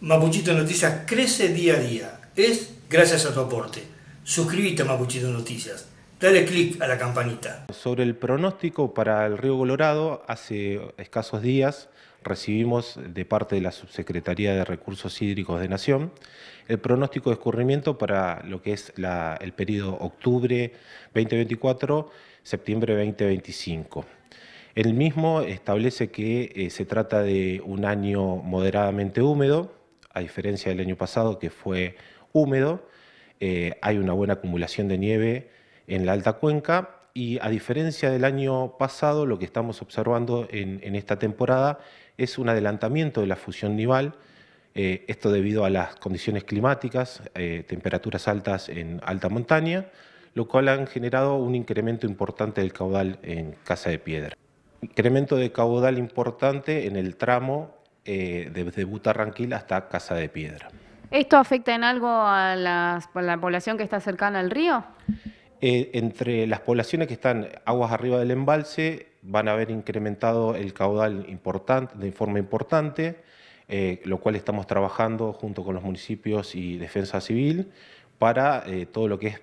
Mapuchito Noticias crece día a día. Es gracias a tu aporte. Suscríbete a Mapuchito Noticias. Dale clic a la campanita. Sobre el pronóstico para el río Colorado, hace escasos días recibimos de parte de la Subsecretaría de Recursos Hídricos de Nación el pronóstico de escurrimiento para lo que es el periodo octubre 2024-septiembre 2025. El mismo establece que eh, se trata de un año moderadamente húmedo, a diferencia del año pasado que fue húmedo, eh, hay una buena acumulación de nieve en la alta cuenca y a diferencia del año pasado, lo que estamos observando en, esta temporada es un adelantamiento de la fusión nival, eh, esto debido a las condiciones climáticas, eh, temperaturas altas en alta montaña, lo cual ha generado un incremento importante del caudal en Casa de Piedra. Incremento de caudal importante en el tramo desde eh, Butarranquil hasta Casa de Piedra. ¿Esto afecta en algo a, la población que está cercana al río? Eh, entre las poblaciones que están aguas arriba del embalse van a haber incrementado el caudal importante, de forma importante, eh, lo cual estamos trabajando junto con los municipios y defensa civil para todo lo que es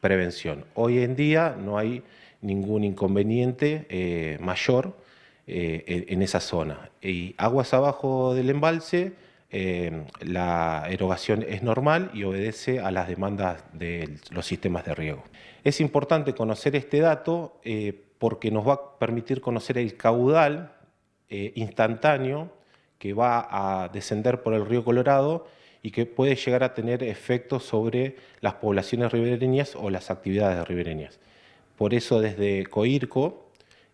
prevención. Hoy en día no hay ningún inconveniente mayor eh, en esa zona. Y aguas abajo del embalse, eh, la erogación es normal y obedece a las demandas de los sistemas de riego. Es importante conocer este dato eh, porque nos va a permitir conocer el caudal instantáneo que va a descender por el río Colorado y que puede llegar a tener efectos sobre las poblaciones ribereñas o las actividades ribereñas. Por eso desde COIRCO,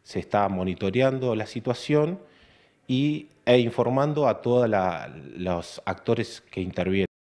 se está monitoreando la situación y, e informando a todos los actores que intervienen.